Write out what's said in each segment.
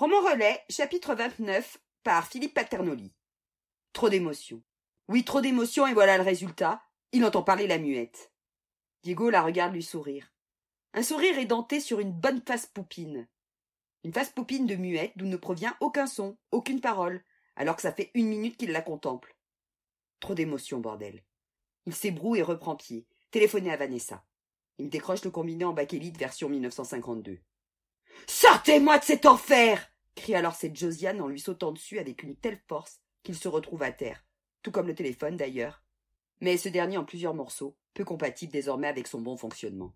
Roman Relais, chapitre 29, par Philippe Paternoli. Trop d'émotion. Oui, trop d'émotion, et voilà le résultat. Il entend parler la muette. Diego la regarde lui sourire. Un sourire édenté sur une bonne face poupine. Une face poupine de muette d'où ne provient aucun son, aucune parole, alors que ça fait une minute qu'il la contemple. Trop d'émotion, bordel. Il s'ébroue et reprend pied. Téléphoner à Vanessa. Il décroche le combiné en bakélite version 1952. Sortez-moi de cet enfer crie alors cette Josiane en lui sautant dessus avec une telle force qu'il se retrouve à terre, tout comme le téléphone d'ailleurs. Mais ce dernier en plusieurs morceaux, peu compatible désormais avec son bon fonctionnement.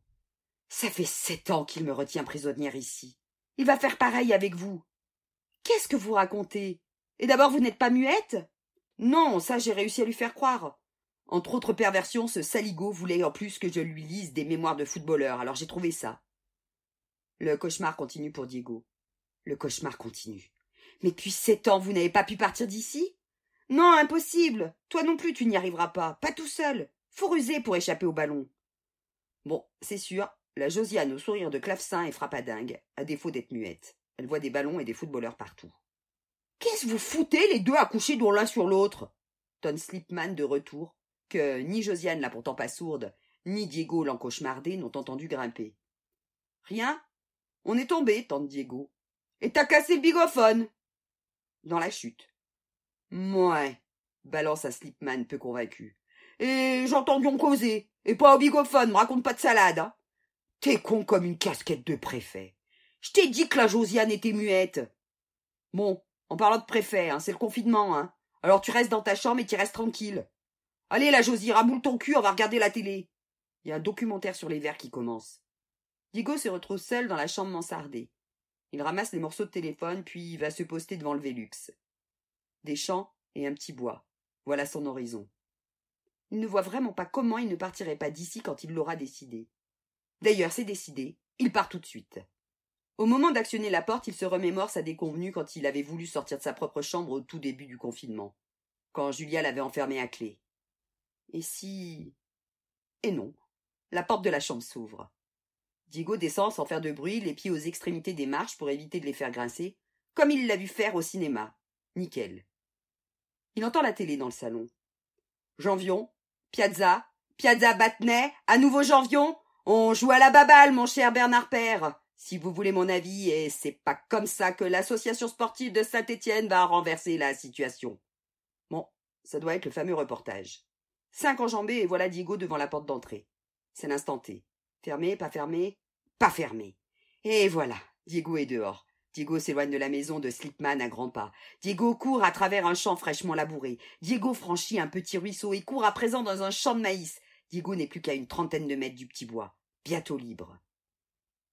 Ça fait sept ans qu'il me retient prisonnière ici. Il va faire pareil avec vous. Qu'est-ce que vous racontez Et d'abord, vous n'êtes pas muette Non, ça, j'ai réussi à lui faire croire. Entre autres perversions, ce saligaud voulait en plus que je lui lise des mémoires de footballeur, alors j'ai trouvé ça. Le cauchemar continue pour Diego. Le cauchemar continue. Mais depuis sept ans, vous n'avez pas pu partir d'ici Non, impossible. Toi non plus, tu n'y arriveras pas. Pas tout seul. Faut ruser pour échapper au ballon. Bon, c'est sûr, la Josiane au sourire de clavecin et frappadingue, à défaut d'être muette. Elle voit des ballons et des footballeurs partout. Qu'est-ce vous foutez les deux accouchés coucher l'un sur l'autre Ton Slipman de retour, que ni Josiane, la pourtant pas sourde, ni Diego l'encauchemardé n'ont entendu grimper. Rien on est tombé, tante Diego. Et t'as cassé le bigophone. Dans la chute. Mouais, balance à slipman peu convaincu. Et j'entendions causer. Et pas au bigophone, me raconte pas de salade. Hein. T'es con comme une casquette de préfet. Je t'ai dit que la Josiane était muette. Bon, en parlant de préfet, hein, c'est le confinement, hein. Alors tu restes dans ta chambre et tu restes tranquille. Allez, la Josie, ramoule ton cul, on va regarder la télé. Il y a un documentaire sur les verres qui commence. Diego se retrouve seul dans la chambre mansardée. Il ramasse les morceaux de téléphone, puis va se poster devant le Vélux. Des champs et un petit bois. Voilà son horizon. Il ne voit vraiment pas comment il ne partirait pas d'ici quand il l'aura décidé. D'ailleurs, c'est décidé, il part tout de suite. Au moment d'actionner la porte, il se remémore sa déconvenue quand il avait voulu sortir de sa propre chambre au tout début du confinement, quand Julia l'avait enfermé à clé. Et si. Et non, la porte de la chambre s'ouvre. Diego descend sans faire de bruit, les pieds aux extrémités des marches pour éviter de les faire grincer, comme il l'a vu faire au cinéma. Nickel. Il entend la télé dans le salon. Janvion, Piazza, Piazza Battenay, à nouveau Janvion, on joue à la baballe, mon cher Bernard Père. Si vous voulez mon avis, et c'est pas comme ça que l'association sportive de Saint-Étienne va renverser la situation. Bon, ça doit être le fameux reportage. Cinq enjambées et voilà Diego devant la porte d'entrée. C'est l'instant T. Fermé, pas fermé, pas fermé. Et voilà, Diego est dehors. Diego s'éloigne de la maison de Slipman à grands pas. Diego court à travers un champ fraîchement labouré. Diego franchit un petit ruisseau et court à présent dans un champ de maïs. Diego n'est plus qu'à une trentaine de mètres du petit bois, bientôt libre.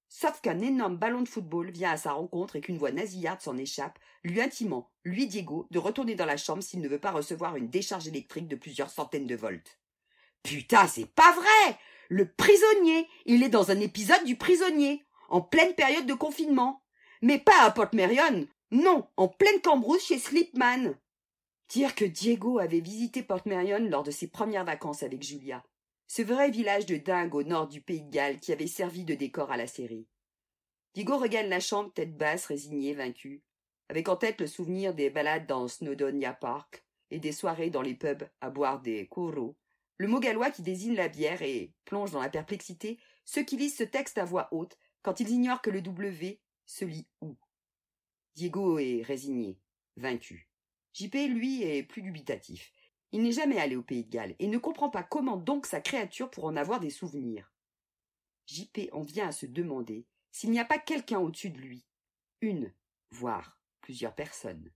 Sauf qu'un énorme ballon de football vient à sa rencontre et qu'une voix nasillarde s'en échappe, lui intimant, lui Diego, de retourner dans la chambre s'il ne veut pas recevoir une décharge électrique de plusieurs centaines de volts. Putain, c'est pas vrai le prisonnier. Il est dans un épisode du prisonnier, en pleine période de confinement. Mais pas à Port Non, en pleine cambrousse chez Slipman. Dire que Diego avait visité Port lors de ses premières vacances avec Julia. Ce vrai village de dingue au nord du pays de Galles qui avait servi de décor à la série. Diego regagne la chambre tête basse, résignée, vaincue, avec en tête le souvenir des balades dans Snowdonia Park et des soirées dans les pubs à boire des le mot gallois qui désigne la bière et plonge dans la perplexité ceux qui lisent ce texte à voix haute quand ils ignorent que le W se lit où. Diego est résigné, vaincu. JP, lui, est plus dubitatif. Il n'est jamais allé au Pays de Galles et ne comprend pas comment donc sa créature pour en avoir des souvenirs. JP en vient à se demander s'il n'y a pas quelqu'un au-dessus de lui, une, voire plusieurs personnes.